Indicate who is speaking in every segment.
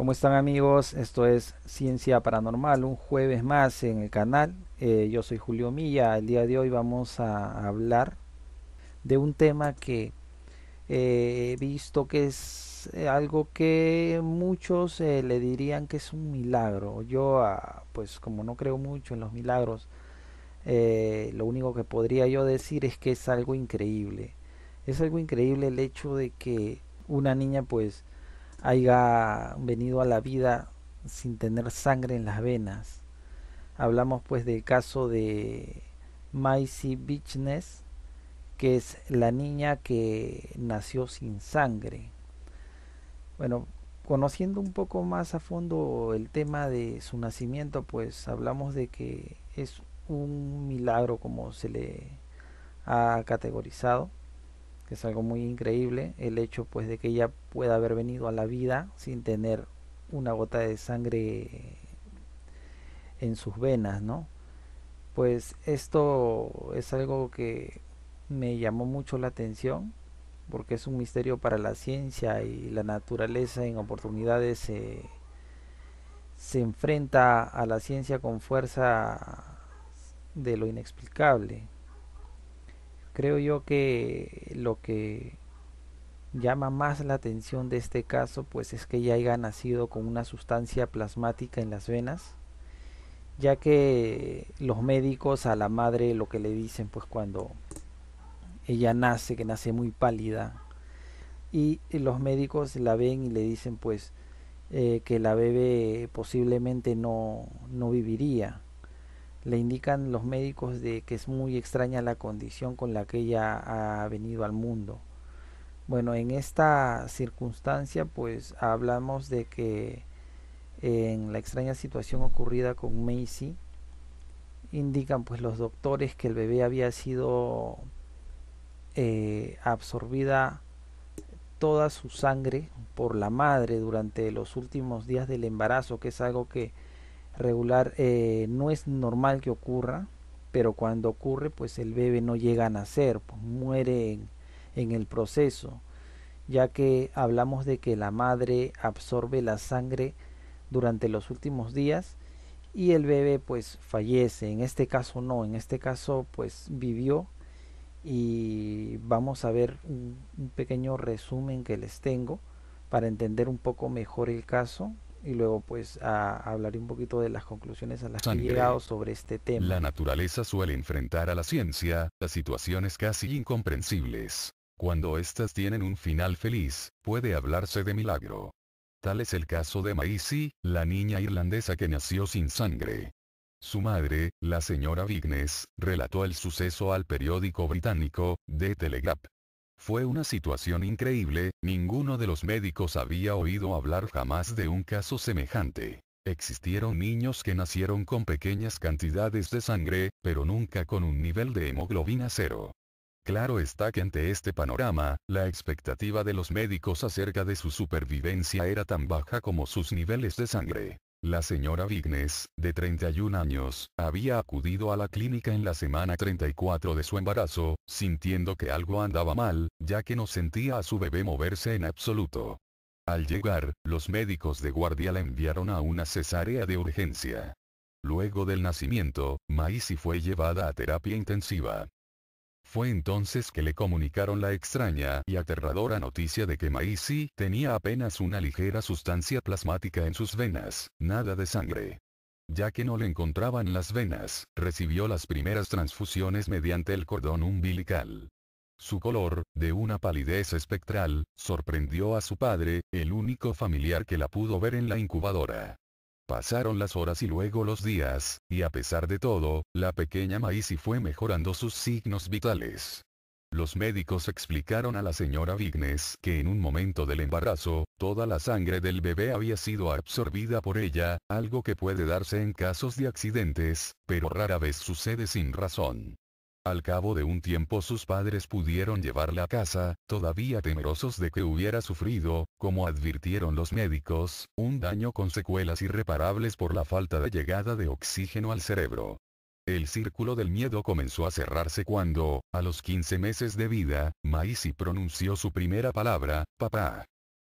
Speaker 1: ¿Cómo están amigos? Esto es Ciencia Paranormal, un jueves más en el canal. Eh, yo soy Julio Milla. El día de hoy vamos a hablar de un tema que eh, he visto que es eh, algo que muchos le dirían que es un milagro. Yo, ah, pues como no creo mucho en los milagros, lo único que podría yo decir es que es algo increíble. Es algo increíble el hecho de que una niña pues haya venido a la vida sin tener sangre en las venas. Hablamos pues del caso de Maisie Bichnes que es la niña que nació sin sangre. Bueno, conociendo un poco más a fondo el tema de su nacimiento, pues hablamos de que es un milagro como se le ha categorizado es algo muy increíble el hecho pues de que ella pueda haber venido a la vida sin tener una gota de sangre en sus venas, ¿no? Pues esto es algo que me llamó mucho la atención porque es un misterio para la ciencia y la naturaleza en oportunidades se enfrenta a la ciencia con fuerza de lo inexplicable creo yo que lo que llama más la atención de este caso pues es que ya haya nacido con una sustancia plasmática en las venas ya que los médicos a la madre lo que le dicen pues cuando ella nace que nace muy pálida y los médicos la ven y le dicen pues eh, que la bebé posiblemente no, no viviría le indican los médicos de que es muy extraña la condición con la que ella ha venido al mundo. Bueno, en esta circunstancia pues hablamos de que en la extraña situación ocurrida con Macy indican pues los doctores que el bebé había sido eh, absorbida toda su sangre por la madre durante los últimos días del embarazo, que es algo que regular eh, no es normal que ocurra, pero cuando ocurre, pues el bebé no llega a nacer, pues muere en, el proceso, ya que hablamos de que la madre absorbe la sangre durante los últimos días y el bebé pues fallece. En este caso no, en este caso pues vivió y vamos a ver un pequeño resumen que les tengo para entender un poco mejor el caso y luego pues a, hablar un poquito de las conclusiones a las que he llegado sobre este tema. La naturaleza
Speaker 2: suele enfrentar a la ciencia a situaciones casi incomprensibles. Cuando éstas tienen un final feliz, puede hablarse de milagro. Tal es el caso de Maisie, la niña irlandesa que nació sin sangre. Su madre, la señora Vignes, relató el suceso al periódico británico, The Telegraph. Fue una situación increíble, ninguno de los médicos había oído hablar jamás de un caso semejante. Existieron niños que nacieron con pequeñas cantidades de sangre, pero nunca con un nivel de hemoglobina cero. Claro está que ante este panorama, la expectativa de los médicos acerca de su supervivencia era tan baja como sus niveles de sangre. La señora Vignes, de 31 años, había acudido a la clínica en la semana 34 de su embarazo, sintiendo que algo andaba mal, ya que no sentía a su bebé moverse en absoluto. Al llegar, los médicos de guardia la enviaron a una cesárea de urgencia. Luego del nacimiento, Maisi fue llevada a terapia intensiva. Fue entonces que le comunicaron la extraña y aterradora noticia de que Maisi tenía apenas una ligera sustancia plasmática en sus venas, nada de sangre. Ya que no le encontraban las venas, recibió las primeras transfusiones mediante el cordón umbilical. Su color, de una palidez espectral, sorprendió a su padre, el único familiar que la pudo ver en la incubadora. Pasaron las horas y luego los días, y a pesar de todo, la pequeña Maisy fue mejorando sus signos vitales. Los médicos explicaron a la señora Vignes que en un momento del embarazo, toda la sangre del bebé había sido absorbida por ella, algo que puede darse en casos de accidentes, pero rara vez sucede sin razón. Al cabo de un tiempo sus padres pudieron llevarla a casa, todavía temerosos de que hubiera sufrido, como advirtieron los médicos, un daño con secuelas irreparables por la falta de llegada de oxígeno al cerebro. El círculo del miedo comenzó a cerrarse cuando, a los 15 meses de vida, Maisi pronunció su primera palabra, papá.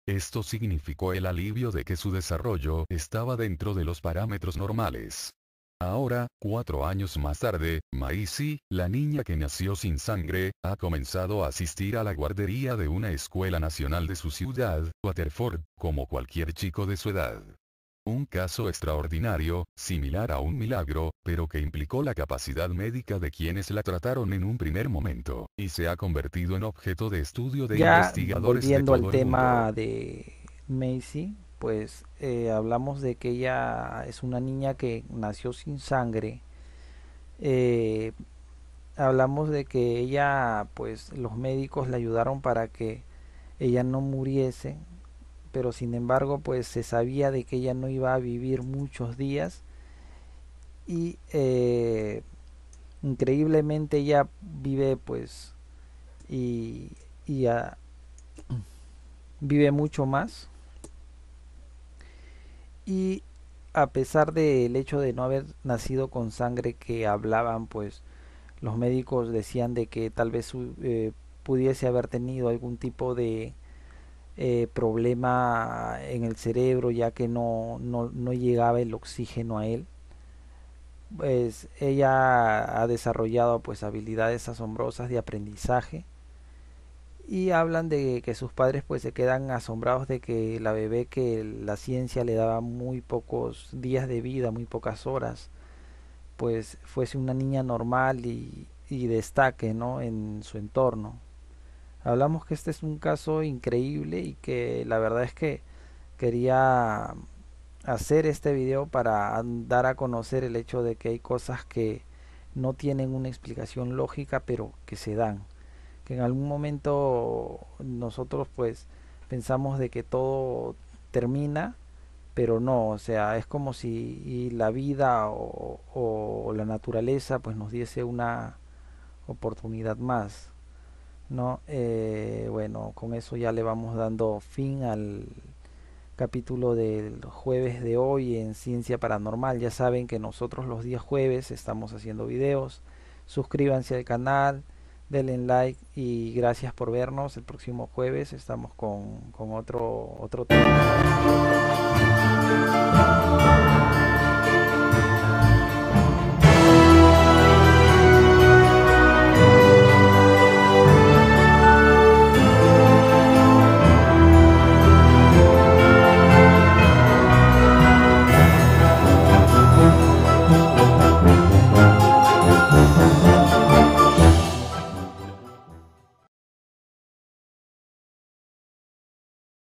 Speaker 2: Esto significó el alivio de que su desarrollo estaba dentro de los parámetros normales. Ahora, cuatro años más tarde, Maisie, la niña que nació sin sangre, ha comenzado a asistir a la guardería de una escuela nacional de su ciudad, Waterford, como cualquier chico de su edad. Un caso extraordinario, similar a un milagro, pero que implicó la capacidad médica de quienes la trataron en un primer momento, y se ha convertido en objeto de estudio de investigadores. al tema
Speaker 1: de Macy, pues eh, hablamos de que ella es una niña que nació sin sangre. Eh, hablamos de que ella, pues los médicos la ayudaron para que ella no muriese, pero sin embargo, pues se sabía de que ella no iba a vivir muchos días y eh, increíblemente ella vive, pues, y, ah, vive mucho más y a pesar del hecho de no haber nacido con sangre que hablaban, pues los médicos decían de que tal vez eh, pudiese haber tenido algún tipo de eh, problema en el cerebro ya que no, no, no llegaba el oxígeno a él. Pues ella ha desarrollado pues habilidades asombrosas de aprendizaje y hablan de que sus padres pues se quedan asombrados de que la bebé que la ciencia le daba muy pocos días de vida, muy pocas horas, pues fuese una niña normal y, y destaque ¿no? en su entorno. Hablamos que este es un caso increíble y que la verdad es que quería hacer este video para dar a conocer el hecho de que hay cosas que no tienen una explicación lógica pero que se dan en algún momento nosotros pues pensamos de que todo termina, pero no, o sea, es como si la vida o, la naturaleza pues nos diese una oportunidad más, ¿no? Eh, bueno, con eso ya le vamos dando fin al capítulo del jueves de hoy en Ciencia Paranormal. Ya saben que nosotros los días jueves estamos haciendo videos. Suscríbanse al canal, denle like y gracias por vernos. El próximo jueves estamos con, con otro, otro tema.